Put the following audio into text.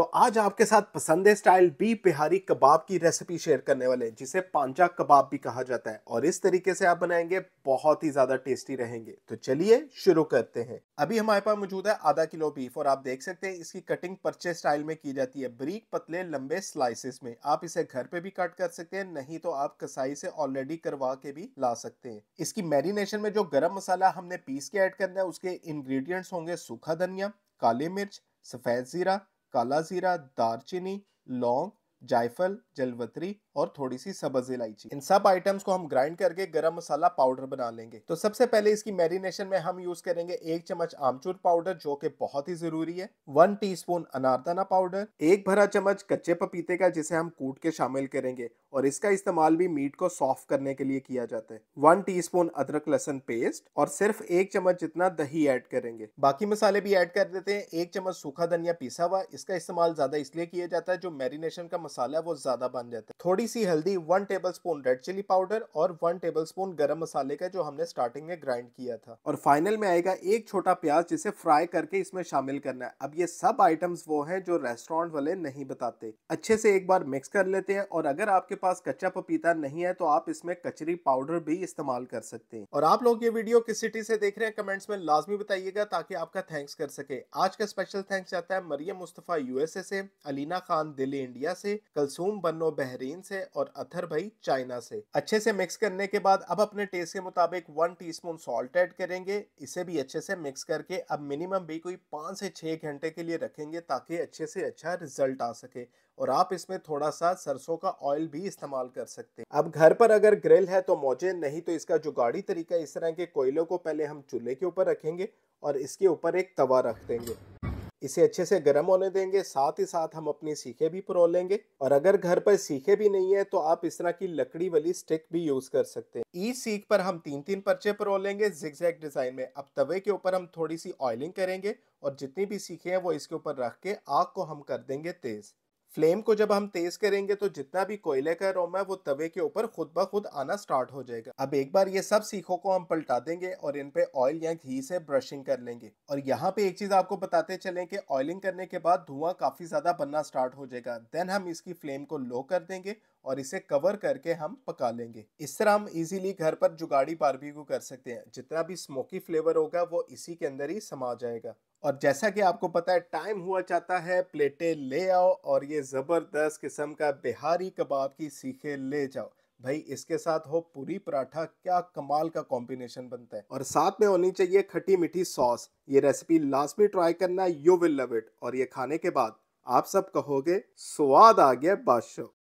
तो आज आपके साथ पसंद स्टाइल बी बिहारी कबाब की रेसिपी शेयर करने वाले हैं जिसे पांचा कबाब भी कहा जाता है और इस तरीके से आप बनाएंगे बहुत ही ज्यादा टेस्टी रहेंगे तो चलिए शुरू करते हैं अभी हमारे पास मौजूद है आधा किलो बीफ और आप देख सकते हैं इसकी कटिंग परचे स्टाइल में की जाती है ब्रीक पतले लंबे स्लाइसिस में आप इसे घर पे भी कट कर सकते हैं नहीं तो आप कसाई से ऑलरेडी करवा के भी ला सकते हैं इसकी मैरिनेशन में जो गर्म मसाला हमने पीस के एड करना है उसके इंग्रेडिएंट्स होंगे सूखा धनिया काली मिर्च सफेद जीरा काला ज़ीरा दारचीनी लौंग जायफल जलवतरी और थोड़ी सी सबज इलायची इन सब आइटम्स को हम ग्राइंड करके गरम मसाला पाउडर बना लेंगे तो सबसे पहले इसकी मैरिनेशन में हम यूज करेंगे एक चम्मच आमचूर पाउडर जो कि बहुत ही जरूरी है वन टीस्पून अनारदाना पाउडर एक भरा चम्मच कच्चे पपीते का जिसे हम कूट के शामिल करेंगे और इसका इस्तेमाल भी मीट को सॉफ्ट करने के लिए किया जाता है वन टी अदरक लहसन पेस्ट और सिर्फ एक चम्मच जितना दही एड करेंगे बाकी मसाले भी एड कर देते हैं एक चम्मच सूखा धनिया पिसा हुआ इसका इस्तेमाल ज्यादा इसलिए किया जाता है जो मैरिनेशन का मसाला है वो ज्यादा बन जाता है थोड़ी थोड़ी सी हल्दी one tablespoon red chilli powder और वन टेबल स्पून गर्म मसाले का जो हमने स्टार्टिंग में ग्राइंड किया था और फाइनल में आएगा एक छोटा प्याज जिसे फ्राई करके इसमें शामिल करना है अब ये सब आइटम्स वो हैं जो रेस्टोरेंट वाले नहीं बताते अच्छे से एक बार मिक्स कर लेते हैं और अगर आपके पास कच्चा पपीता नहीं है तो आप इसमें कचरी पाउडर भी इस्तेमाल कर सकते हैं और आप लोग ये वीडियो किस सिटी से देख रहे हैं कमेंट्स में लाजमी बताइएगा ताकि आपका थैंक्स कर सके आज का स्पेशल थैंक्स जाता है मरियम मुस्तफ़ा यूएसए से अलीना खान दिल्ली इंडिया से कलसूम बन्नो बहरीन से और अथर भाई चाइना से अच्छे से मिक्स करने के बाद अब अपने टेस्ट के मुताबिक वन टी सॉल्ट ऐड करेंगे इसे भी अच्छे से मिक्स करके अब मिनिमम भी कोई पाँच से छः घंटे के लिए रखेंगे ताकि अच्छे से अच्छा रिजल्ट आ सके और आप इसमें थोड़ा सा सरसों का ऑयल भी इस्तेमाल कर सकते हैं अब घर पर अगर ग्रिल है तो मौजे नहीं तो इसका जुगाड़ी तरीका इस तरह के कोयलों को पहले हम चूल्हे के ऊपर रखेंगे और इसके ऊपर एक तवा रख देंगे इसे अच्छे से गर्म होने देंगे साथ ही साथ हम अपनी सीखे भी परो लेंगे और अगर घर पर सीखे भी नहीं है तो आप इस तरह की लकड़ी वाली स्टिक भी यूज कर सकते हैं ई सीख पर हम तीन तीन पर्चे परो लेंगे जिक्जैक डिजाइन में अब तवे के ऊपर हम थोड़ी सी ऑयलिंग करेंगे और जितनी भी सीखे हैं वो इसके ऊपर रख के आग को हम कर देंगे तेज फ्लेम को जब हम तेज करेंगे तो जितना भी कोयले का रोम है वो तवे के ऊपर खुद ब खुद आना स्टार्ट हो जाएगा अब एक बार ये सब सीखों को हम पलटा देंगे और इन पे ऑयल या घी से ब्रशिंग कर लेंगे और यहाँ पे एक चीज आपको बताते चलें कि ऑयलिंग करने के बाद धुआं काफी ज्यादा बनना स्टार्ट हो जाएगा देन हम इसकी फ्लेम को लो कर देंगे और इसे कवर करके हम पका लेंगे इस तरह हम इजीली घर पर जुगाड़ी बारबेक्यू कर सकते हैं जितना भी स्मोकी फ्लेवर होगा वो इसी के अंदर ही समा जाएगा और जैसा कि आपको पता है टाइम हुआ चाहता है प्लेटें ले आओ और ये ज़बरदस्त किस्म का बिहारी कबाब की सीखे ले जाओ भाई इसके साथ हो पूरी पराठा क्या कमाल का कॉम्बिनेशन बनता है और साथ में होनी चाहिए खट्टी मीठी सॉस ये रेसिपी लास्ट में ट्राई करना यू विल लव इट और ये खाने के बाद आप सब कहोगे स्वाद आ गया बादशाह